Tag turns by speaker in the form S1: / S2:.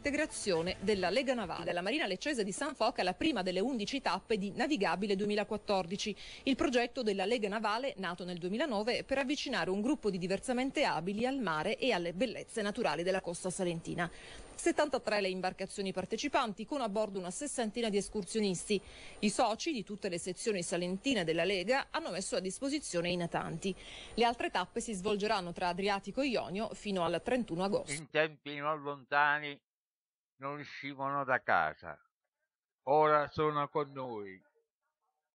S1: Integrazione della Lega Navale. La Marina Leccese di San Foca è la prima delle 11 tappe di Navigabile
S2: 2014, il progetto della Lega Navale nato nel 2009 per avvicinare un gruppo di diversamente abili al mare e alle bellezze naturali della costa salentina. 73 le imbarcazioni partecipanti con a bordo una sessantina di escursionisti. I soci di tutte le sezioni salentine della Lega hanno messo a disposizione i natanti. Le altre tappe si svolgeranno tra Adriatico e Ionio fino al 31 agosto. In
S3: tempi non lontani
S4: non uscivano da casa. Ora sono con noi.